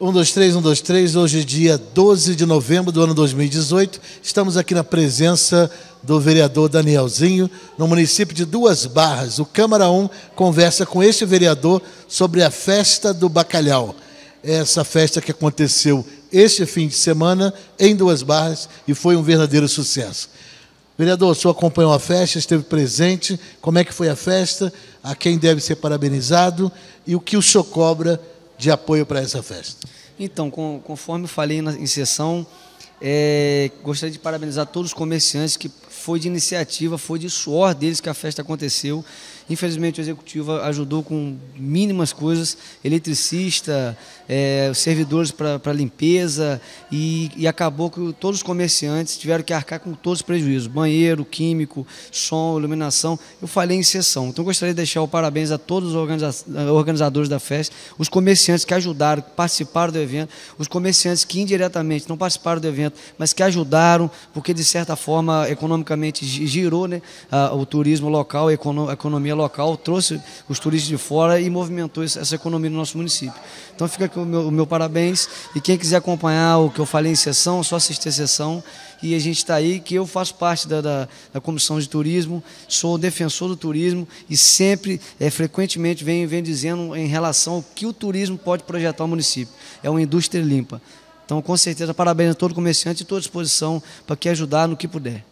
1, 2, 3, 1, 2, 3. Hoje, dia 12 de novembro do ano 2018, estamos aqui na presença do vereador Danielzinho, no município de Duas Barras. O Câmara 1 conversa com este vereador sobre a festa do bacalhau. Essa festa que aconteceu este fim de semana em Duas Barras e foi um verdadeiro sucesso. Vereador, o senhor acompanhou a festa, esteve presente. Como é que foi a festa? A quem deve ser parabenizado? E o que o senhor cobra? de apoio para essa festa? Então, com, conforme eu falei na, em sessão, é, gostaria de parabenizar todos os comerciantes que foi de iniciativa, foi de suor deles que a festa aconteceu. Infelizmente, o executivo ajudou com mínimas coisas, eletricista, é, servidores para limpeza, e, e, acabou que todos os comerciantes tiveram que arcar com todos os prejuízos: banheiro, químico, som, iluminação. Eu falei em sessão. Então, gostaria de deixar o parabéns a todos os organiza organizadores da festa, os comerciantes que ajudaram, que participaram do evento, os comerciantes que indiretamente não participaram do evento, mas que ajudaram, porque de certa forma econômica praticamente girou né, a, o turismo local, a, econo, a economia local, trouxe os turistas de fora e movimentou essa, economia no nosso município. Então fica aqui o meu, o meu, parabéns e quem quiser acompanhar o que eu falei em sessão, é só assistir a sessão e a gente está aí, que eu faço parte da, da, da, Comissão de Turismo, sou defensor do turismo e sempre, é, frequentemente, venho, venho dizendo em relação ao que o turismo pode projetar o município. É uma indústria limpa. Então, com certeza, parabéns a todo comerciante e estou à disposição para que ajudar no que puder.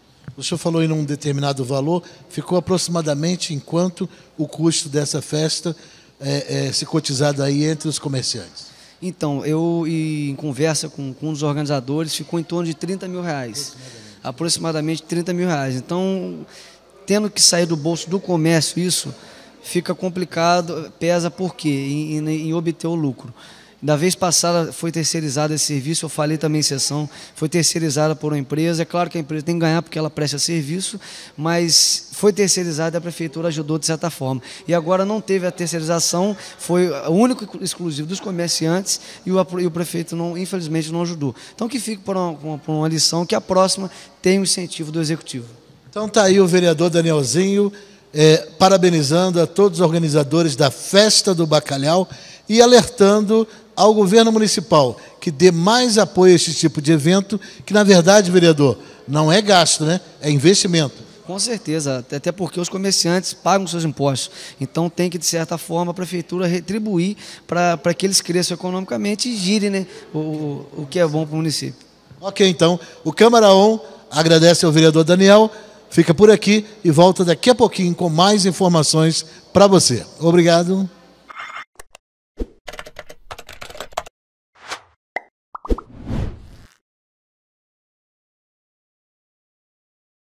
O senhor falou em um determinado valor, ficou aproximadamente em quanto o custo dessa festa é, é, se cotizado aí entre os comerciantes? Então, eu em conversa com, com um dos organizadores, ficou em torno de 30 mil reais. Aproximadamente, aproximadamente 30 mil reais. Então, tendo que sair do bolso do comércio isso, fica complicado, pesa por quê? Em, em, em obter o lucro. Da vez passada foi terceirizado esse serviço, eu falei também em sessão, foi terceirizada por uma empresa. É claro que a empresa tem que ganhar porque ela presta serviço, mas foi terceirizada e a prefeitura ajudou de certa forma. E agora não teve a terceirização, foi o único exclusivo dos comerciantes e o, e o prefeito, não, infelizmente, não ajudou. Então que fique por uma, por uma lição que a próxima tem o incentivo do executivo. Então está aí o vereador Danielzinho. É, parabenizando a todos os organizadores da festa do bacalhau e alertando ao governo municipal que dê mais apoio a esse tipo de evento, que na verdade, vereador, não é gasto, né? É investimento. Com certeza, até porque os comerciantes pagam seus impostos. Então tem que, de certa forma, a prefeitura retribuir para que eles cresçam economicamente e girem né, o, o que é bom para o município. Ok, então. O Câmara On agradece ao vereador Daniel, fica por aqui e volta daqui a pouquinho com mais informações para você. Obrigado.